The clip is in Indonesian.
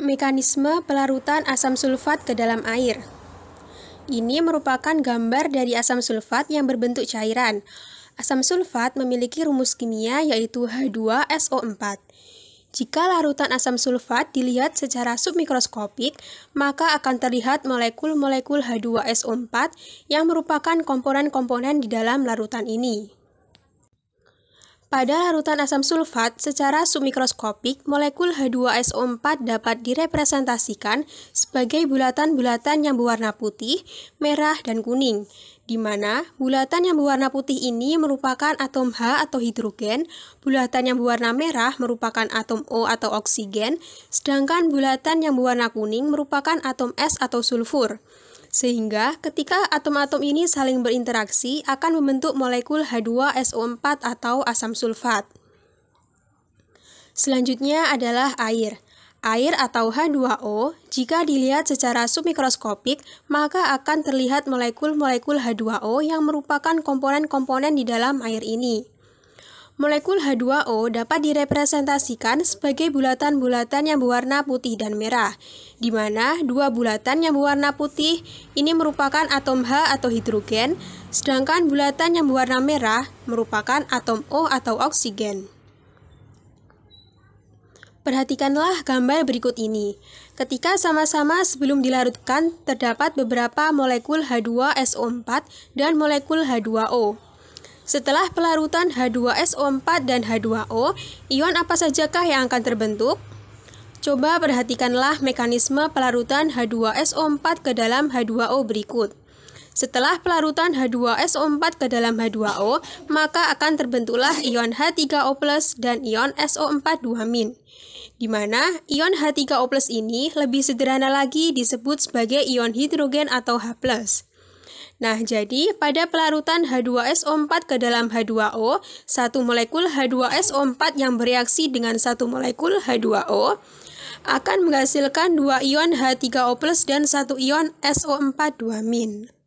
Mekanisme pelarutan asam sulfat ke dalam air. Ini merupakan gambar dari asam sulfat yang berbentuk cairan. Asam sulfat memiliki rumus kimia yaitu H2SO4. Jika larutan asam sulfat dilihat secara submikroskopik, maka akan terlihat molekul-molekul H2SO4 yang merupakan komponen-komponen di dalam larutan ini. Pada larutan asam sulfat, secara submikroskopik, molekul H2SO4 dapat direpresentasikan sebagai bulatan-bulatan yang berwarna putih, merah, dan kuning, di mana bulatan yang berwarna putih ini merupakan atom H atau hidrogen, bulatan yang berwarna merah merupakan atom O atau oksigen, sedangkan bulatan yang berwarna kuning merupakan atom S atau sulfur. Sehingga ketika atom-atom ini saling berinteraksi akan membentuk molekul H2SO4 atau asam sulfat. Selanjutnya adalah air. Air atau H2O, jika dilihat secara submikroskopik, maka akan terlihat molekul-molekul H2O yang merupakan komponen-komponen di dalam air ini. Molekul H2O dapat direpresentasikan sebagai bulatan-bulatan yang berwarna putih dan merah, di mana dua bulatan yang berwarna putih ini merupakan atom H atau hidrogen, sedangkan bulatan yang berwarna merah merupakan atom O atau oksigen. Perhatikanlah gambar berikut ini. Ketika sama-sama sebelum dilarutkan, terdapat beberapa molekul H2SO4 dan molekul H2O. Setelah pelarutan H2SO4 dan H2O, ion apa sajakah yang akan terbentuk? Coba perhatikanlah mekanisme pelarutan H2SO4 ke dalam H2O berikut. Setelah pelarutan H2SO4 ke dalam H2O, maka akan terbentuklah ion H3O+ dan ion so 42 2 Di mana ion H3O+ ini lebih sederhana lagi disebut sebagai ion hidrogen atau H+. Nah, jadi pada pelarutan H2SO4 ke dalam H2O, satu molekul H2SO4 yang bereaksi dengan satu molekul H2O akan menghasilkan dua ion H3O+ dan satu ion SO4 2-.